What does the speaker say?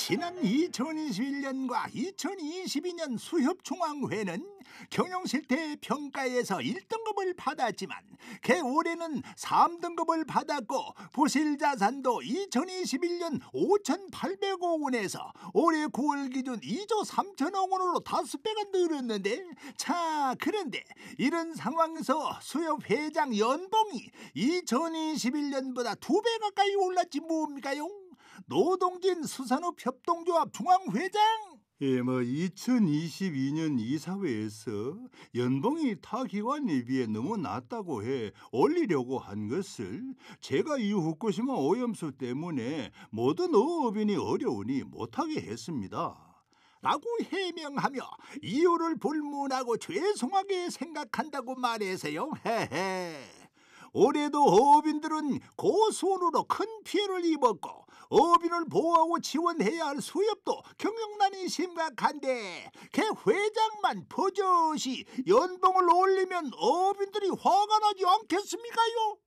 지난 2021년과 2022년 수협중앙회는 경영실태 평가에서 1등급을 받았지만 개 올해는 3등급을 받았고 부실자산도 2021년 5,800억 원에서 올해 9월 기준 2조 3천억 원으로 5배가 늘었는데 자 그런데 이런 상황에서 수협 회장 연봉이 2021년보다 2배 가까이 올랐지 뭡니까요? 노동진 수산업 협동조합 중앙회장. 예, 뭐 2022년 이사회에서 연봉이 타 기관에 비해 너무 낮다고 해 올리려고 한 것을 제가 이 후쿠시마 오염수 때문에 모든 어업인이 어려우니 못하게 했습니다. 라고 해명하며 이유를 불문하고 죄송하게 생각한다고 말해서요. 헤헤. 올해도 어업인들은 고손으로 큰 피해를 입었고 어빈을 보호하고 지원해야 할 수협도 경영난이 심각한데 개 회장만 버젓이 연봉을 올리면 어빈들이 화가 나지 않겠습니까요?